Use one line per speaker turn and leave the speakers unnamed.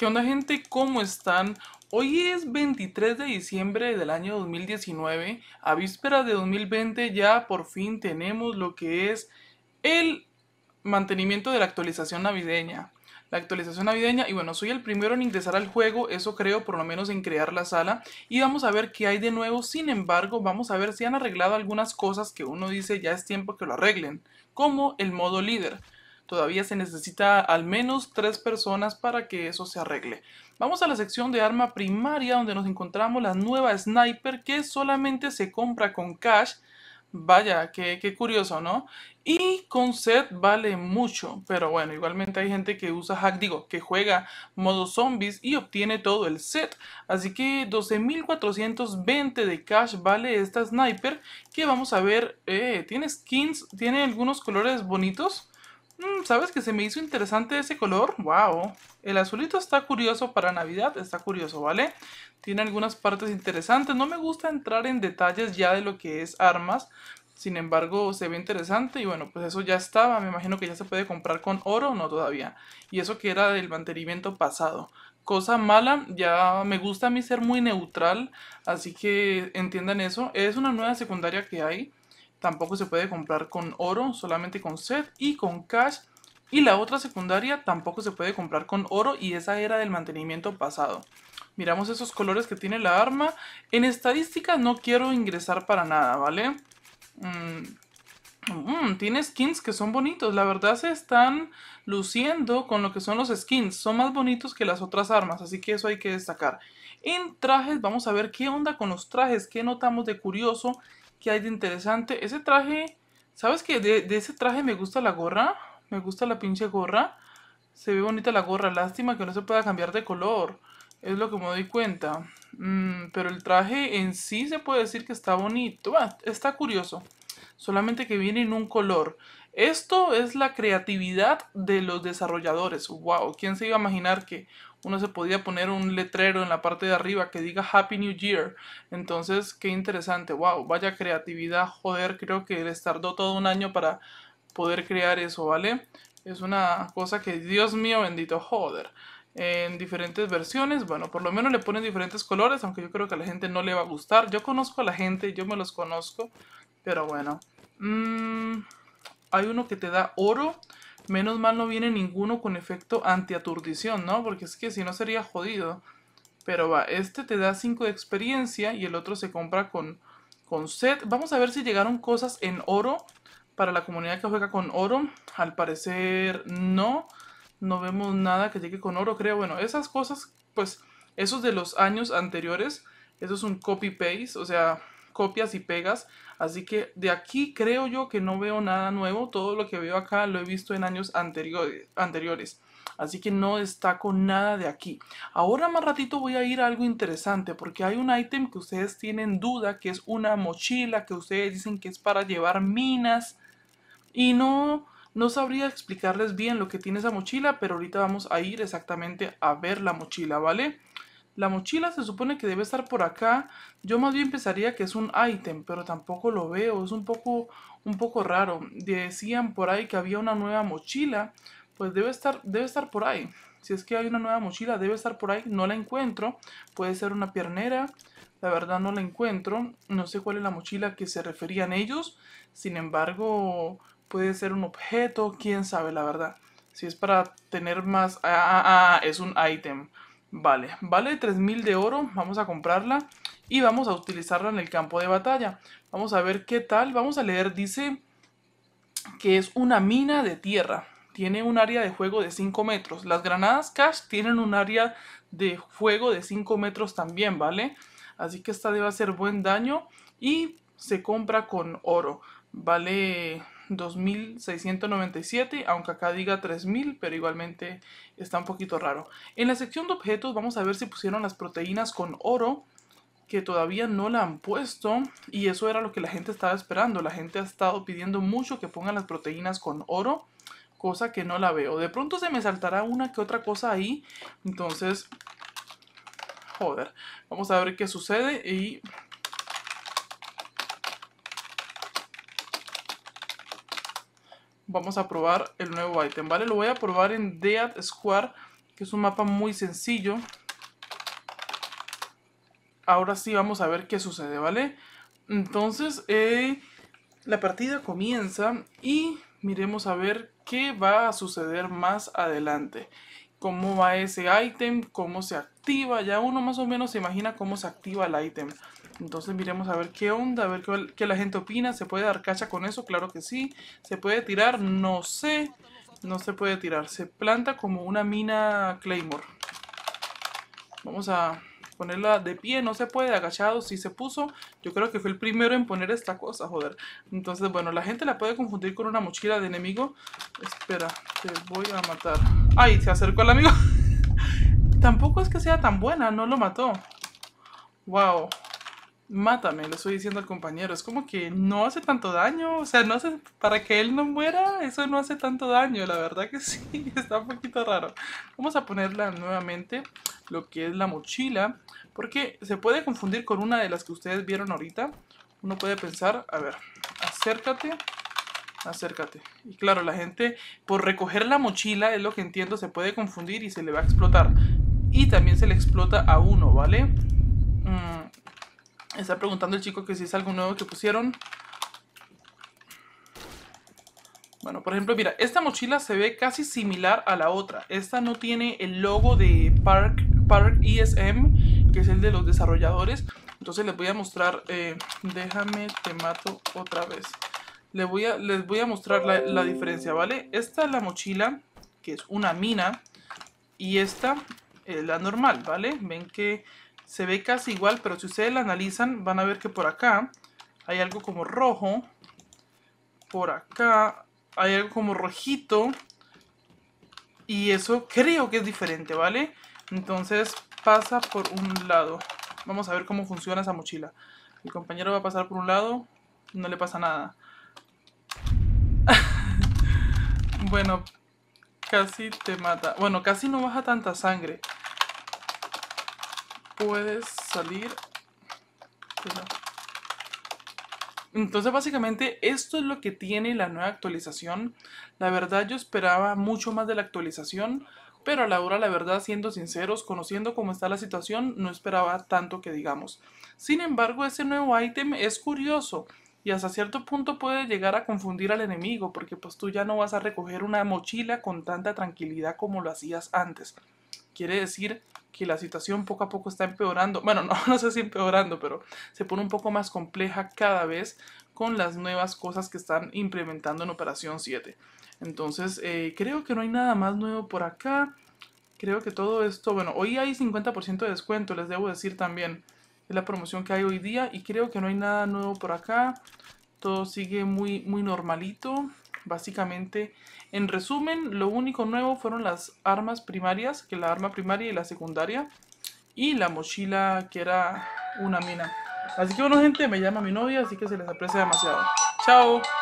¿Qué onda gente? ¿Cómo están? Hoy es 23 de diciembre del año 2019, a víspera de 2020 ya por fin tenemos lo que es el mantenimiento de la actualización navideña. La actualización navideña y bueno, soy el primero en ingresar al juego, eso creo por lo menos en crear la sala y vamos a ver qué hay de nuevo, sin embargo vamos a ver si han arreglado algunas cosas que uno dice ya es tiempo que lo arreglen, como el modo líder todavía se necesita al menos tres personas para que eso se arregle. Vamos a la sección de arma primaria donde nos encontramos la nueva sniper que solamente se compra con cash. Vaya, qué, curioso, ¿no? Y con set vale mucho, pero bueno, igualmente hay gente que usa hack, digo, que juega modo zombies y obtiene todo el set. Así que 12.420 de cash vale esta sniper que vamos a ver, eh, tiene skins, tiene algunos colores bonitos Mm, ¿Sabes que se me hizo interesante ese color? ¡Wow! El azulito está curioso para Navidad, está curioso, ¿vale? Tiene algunas partes interesantes. No me gusta entrar en detalles ya de lo que es armas, sin embargo, se ve interesante y bueno, pues eso ya estaba. Me imagino que ya se puede comprar con oro, no todavía. Y eso que era del mantenimiento pasado. Cosa mala, ya me gusta a mí ser muy neutral, así que entiendan eso. Es una nueva secundaria que hay tampoco se puede comprar con oro, solamente con set y con cash. Y la otra secundaria tampoco se puede comprar con oro y esa era del mantenimiento pasado. Miramos esos colores que tiene la arma. En estadísticas no quiero ingresar para nada, ¿vale? Mm, mm, mm, tiene skins que son bonitos. La verdad se están luciendo con lo que son los skins. Son más bonitos que las otras armas, así que eso hay que destacar. En trajes vamos a ver qué onda con los trajes, qué notamos de curioso ¿Qué hay de interesante? Ese traje, ¿sabes qué? De, ese traje me gusta la gorra. Me gusta la pinche gorra. Se ve bonita la gorra. Lástima que no se pueda cambiar de color. Es lo que me doy cuenta. Mm, pero el traje en sí se puede decir que está bonito. está curioso. Solamente que viene en un color. Esto es la creatividad de los desarrolladores. ¡Wow! ¿Quién se iba a imaginar que uno se podía poner un letrero en la parte de arriba que diga Happy New Year. Entonces, qué interesante, wow, vaya creatividad, joder, creo que les tardó todo un año para poder crear eso, ¿vale? Es una cosa que, Dios mío bendito, joder. En diferentes versiones, bueno, por lo menos le ponen diferentes colores, aunque yo creo que a la gente no le va a gustar. Yo conozco a la gente, yo me los conozco, pero bueno. Mm, hay uno que te da oro Menos mal no viene ninguno con efecto antiaturdición, ¿no? Porque es que si no sería jodido. Pero va, este te da 5 de experiencia y el otro se compra con, con set. Vamos a ver si llegaron cosas en oro para la comunidad que juega con oro. Al parecer no, no vemos nada que llegue con oro, creo. Bueno, esas cosas, pues, esos de los años anteriores, eso es un copy-paste, o sea, copias y pegas. Así que de aquí creo yo que no veo nada nuevo. Todo lo que veo acá lo he visto en años anteriores. Así que no destaco nada de aquí. Ahora más ratito voy a ir a algo interesante porque hay un ítem que ustedes tienen duda que es una mochila que ustedes dicen que es para llevar minas. Y no, no sabría explicarles bien lo que tiene esa mochila, pero ahorita vamos a ir exactamente a ver la mochila, ¿vale? La mochila se supone que debe estar por acá. Yo más bien pensaría que es un ítem, pero tampoco lo veo. Es un poco, un poco raro. Decían por ahí que había una nueva mochila. Pues debe estar, debe estar por ahí. Si es que hay una nueva mochila, debe estar por ahí. No la encuentro. Puede ser una piernera. La verdad no la encuentro. No sé cuál es la mochila que se referían ellos. Sin embargo, puede ser un objeto. Quién sabe, la verdad. Si es para tener más... Ah, ah, ah es un ítem. Vale, vale 3000 de oro, vamos a comprarla y vamos a utilizarla en el campo de batalla. Vamos a ver qué tal, vamos a leer, dice que es una mina de tierra. Tiene un área de juego de 5 metros. Las granadas Cash tienen un área de juego de 5 metros también, ¿vale? Así que esta debe hacer buen daño y se compra con oro. Vale 2697, aunque acá diga 3000, pero igualmente está un poquito raro. En la sección de objetos vamos a ver si pusieron las proteínas con oro, que todavía no la han puesto, y eso era lo que la gente estaba esperando. La gente ha estado pidiendo mucho que pongan las proteínas con oro, cosa que no la veo. De pronto se me saltará una que otra cosa ahí, entonces... Joder, vamos a ver qué sucede y vamos a probar el nuevo item, ¿vale? Lo voy a probar en Dead Square, que es un mapa muy sencillo. Ahora sí vamos a ver qué sucede, ¿vale? Entonces, eh, la partida comienza y miremos a ver qué va a suceder más adelante. Cómo va ese item, cómo se activa. Ya uno más o menos se imagina cómo se activa el ítem. Entonces miremos a ver qué onda, a ver qué, la gente opina. ¿Se puede dar cacha con eso? Claro que sí. ¿Se puede tirar? No sé. No se puede tirar. Se planta como una mina Claymore. Vamos a ponerla de pie, no se puede, agachado, sí se puso. Yo creo que fue el primero en poner esta cosa, joder. Entonces, bueno, la gente la puede confundir con una mochila de enemigo. Espera, te voy a matar. ¡Ay! Se acercó el amigo. Tampoco es que sea tan buena, no lo mató. ¡Wow! mátame, lo estoy diciendo al compañero. Es como que no hace tanto daño, o sea, no hace, para que él no muera, eso no hace tanto daño, la verdad que sí, está un poquito raro. Vamos a ponerla nuevamente, lo que es la mochila, porque se puede confundir con una de las que ustedes vieron ahorita. Uno puede pensar, a ver, acércate, acércate. Y claro, la gente por recoger la mochila, es lo que entiendo, se puede confundir y se le va a explotar. Y también se le explota a uno, ¿vale? Está preguntando el chico que si es algo nuevo que pusieron. Bueno, por ejemplo, mira, esta mochila se ve casi similar a la otra. Esta no tiene el logo de Park, Park ESM, que es el de los desarrolladores. Entonces les voy a mostrar, eh, déjame, te mato otra vez. Les voy a, les voy a mostrar la, la diferencia, ¿vale? Esta es la mochila, que es una mina, y esta es la normal, ¿vale? Ven que se ve casi igual, pero si ustedes la analizan, van a ver que por acá hay algo como rojo, por acá hay algo como rojito, y eso creo que es diferente, ¿vale? Entonces pasa por un lado. Vamos a ver cómo funciona esa mochila. El compañero va a pasar por un lado, no le pasa nada. bueno, casi te mata. Bueno, casi no baja tanta sangre puedes salir. Pues Entonces básicamente esto es lo que tiene la nueva actualización. La verdad yo esperaba mucho más de la actualización, pero a la hora, la verdad, siendo sinceros, conociendo cómo está la situación, no esperaba tanto que digamos. Sin embargo, ese nuevo ítem es curioso y hasta cierto punto puede llegar a confundir al enemigo, porque pues tú ya no vas a recoger una mochila con tanta tranquilidad como lo hacías antes. Quiere decir que la situación poco a poco está empeorando. Bueno, no, no sé si empeorando, pero se pone un poco más compleja cada vez con las nuevas cosas que están implementando en Operación 7. Entonces, eh, creo que no hay nada más nuevo por acá. Creo que todo esto, bueno, hoy hay 50% de descuento, les debo decir también. Es la promoción que hay hoy día y creo que no hay nada nuevo por acá. Todo sigue muy, muy normalito. Básicamente, en resumen, lo único nuevo fueron las armas primarias, que la arma primaria y la secundaria, y la mochila que era una mina. Así que bueno gente, me llama mi novia, así que se les aprecia demasiado. Chao.